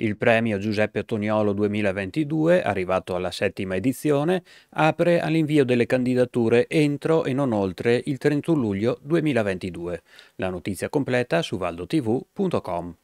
Il premio Giuseppe Ottoniolo 2022, arrivato alla settima edizione, apre all'invio delle candidature entro e non oltre il 31 luglio 2022. La notizia completa su valdotv.com.